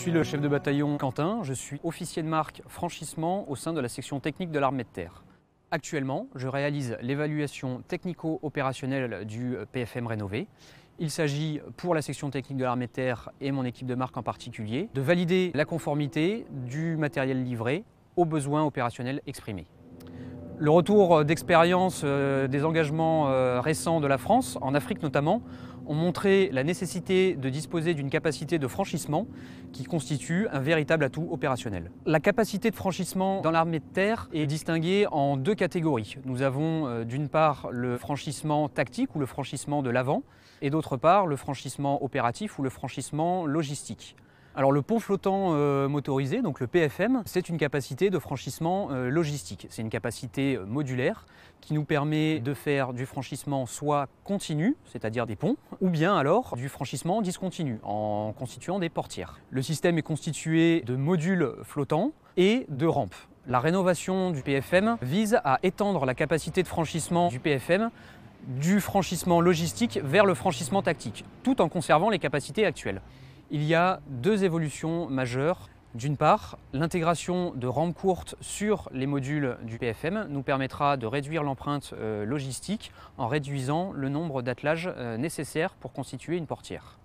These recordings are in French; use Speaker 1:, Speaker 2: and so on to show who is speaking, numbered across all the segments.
Speaker 1: Je suis le chef de bataillon Quentin, je suis officier de marque franchissement au sein de la section technique de l'armée de terre. Actuellement, je réalise l'évaluation technico-opérationnelle du PFM rénové. Il s'agit pour la section technique de l'armée de terre et mon équipe de marque en particulier de valider la conformité du matériel livré aux besoins opérationnels exprimés. Le retour euh, d'expérience euh, des engagements euh, récents de la France, en Afrique notamment, ont montré la nécessité de disposer d'une capacité de franchissement qui constitue un véritable atout opérationnel. La capacité de franchissement dans l'armée de terre est distinguée en deux catégories. Nous avons d'une part le franchissement tactique ou le franchissement de l'avant et d'autre part le franchissement opératif ou le franchissement logistique. Alors le pont flottant euh, motorisé, donc le PFM, c'est une capacité de franchissement euh, logistique. C'est une capacité euh, modulaire qui nous permet de faire du franchissement soit continu, c'est-à-dire des ponts, ou bien alors du franchissement discontinu en constituant des portières. Le système est constitué de modules flottants et de rampes. La rénovation du PFM vise à étendre la capacité de franchissement du PFM du franchissement logistique vers le franchissement tactique, tout en conservant les capacités actuelles il y a deux évolutions majeures. D'une part, l'intégration de rampes courtes sur les modules du PFM nous permettra de réduire l'empreinte euh, logistique en réduisant le nombre d'attelages euh, nécessaires pour constituer une portière.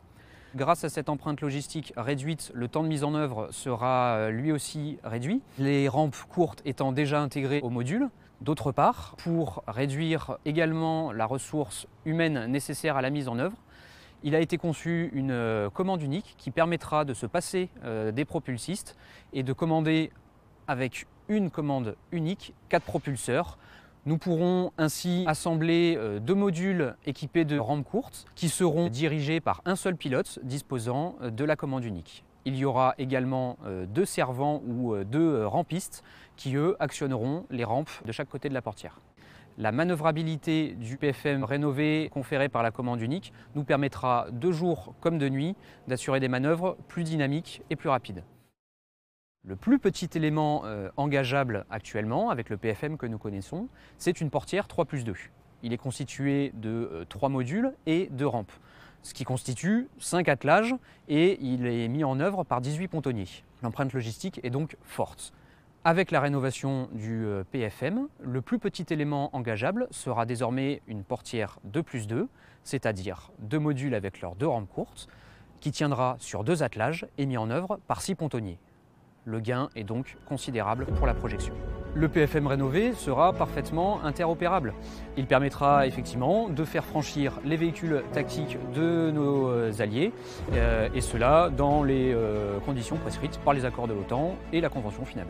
Speaker 1: Grâce à cette empreinte logistique réduite, le temps de mise en œuvre sera euh, lui aussi réduit, les rampes courtes étant déjà intégrées au module. D'autre part, pour réduire également la ressource humaine nécessaire à la mise en œuvre, il a été conçu une euh, commande unique qui permettra de se passer euh, des propulsistes et de commander avec une commande unique quatre propulseurs nous pourrons ainsi assembler euh, deux modules équipés de rampes courtes qui seront dirigés par un seul pilote disposant de la commande unique. Il y aura également deux servants ou deux rampistes qui, eux, actionneront les rampes de chaque côté de la portière. La manœuvrabilité du PFM rénové conférée par la commande unique nous permettra de jour comme de nuit d'assurer des manœuvres plus dynamiques et plus rapides. Le plus petit élément euh, engageable actuellement avec le PFM que nous connaissons, c'est une portière 3 plus 2. Il est constitué de 3 euh, modules et 2 rampes, ce qui constitue 5 attelages et il est mis en œuvre par 18 pontonniers. L'empreinte logistique est donc forte. Avec la rénovation du euh, PFM, le plus petit élément engageable sera désormais une portière 2 plus 2, c'est-à-dire deux modules avec leurs deux rampes courtes, qui tiendra sur deux attelages et mis en œuvre par six pontonniers. Le gain est donc considérable pour la projection. Le PFM rénové sera parfaitement interopérable. Il permettra effectivement de faire franchir les véhicules tactiques de nos euh, alliés, euh, et cela dans les conditions prescrites par les accords de l'OTAN et la Convention finale.